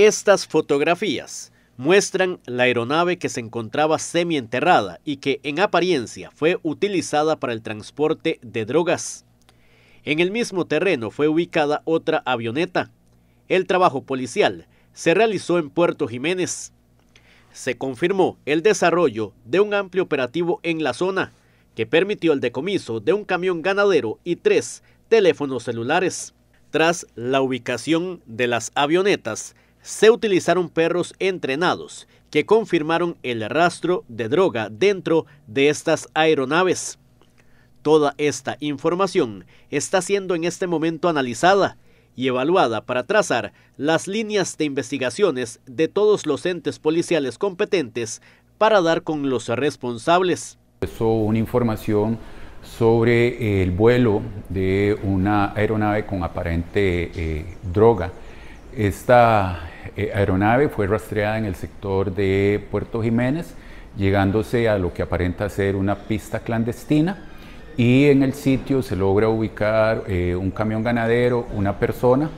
Estas fotografías muestran la aeronave que se encontraba semienterrada y que en apariencia fue utilizada para el transporte de drogas. En el mismo terreno fue ubicada otra avioneta. El trabajo policial se realizó en Puerto Jiménez. Se confirmó el desarrollo de un amplio operativo en la zona que permitió el decomiso de un camión ganadero y tres teléfonos celulares. Tras la ubicación de las avionetas, se utilizaron perros entrenados que confirmaron el rastro de droga dentro de estas aeronaves. Toda esta información está siendo en este momento analizada y evaluada para trazar las líneas de investigaciones de todos los entes policiales competentes para dar con los responsables. Una información sobre el vuelo de una aeronave con aparente eh, droga. Esta eh, aeronave fue rastreada en el sector de Puerto Jiménez, llegándose a lo que aparenta ser una pista clandestina y en el sitio se logra ubicar eh, un camión ganadero, una persona,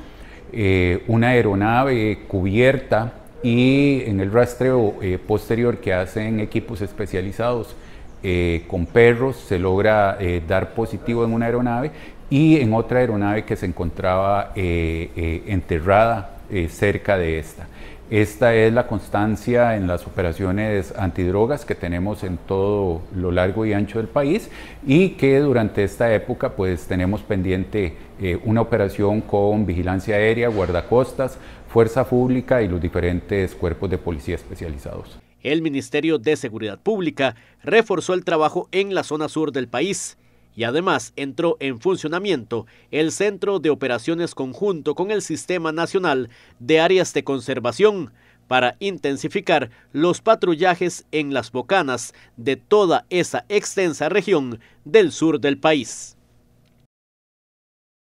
eh, una aeronave cubierta y en el rastreo posterior que hacen equipos especializados con perros se logra dar positivo en una aeronave y en otra aeronave que se encontraba enterrada eh, cerca de esta. Esta es la constancia en las operaciones antidrogas que tenemos en todo lo largo y ancho del país y que durante esta época pues tenemos pendiente eh, una operación con vigilancia aérea, guardacostas, fuerza pública y los diferentes cuerpos de policía especializados. El Ministerio de Seguridad Pública reforzó el trabajo en la zona sur del país y además entró en funcionamiento el Centro de Operaciones Conjunto con el Sistema Nacional de Áreas de Conservación para intensificar los patrullajes en las bocanas de toda esa extensa región del sur del país.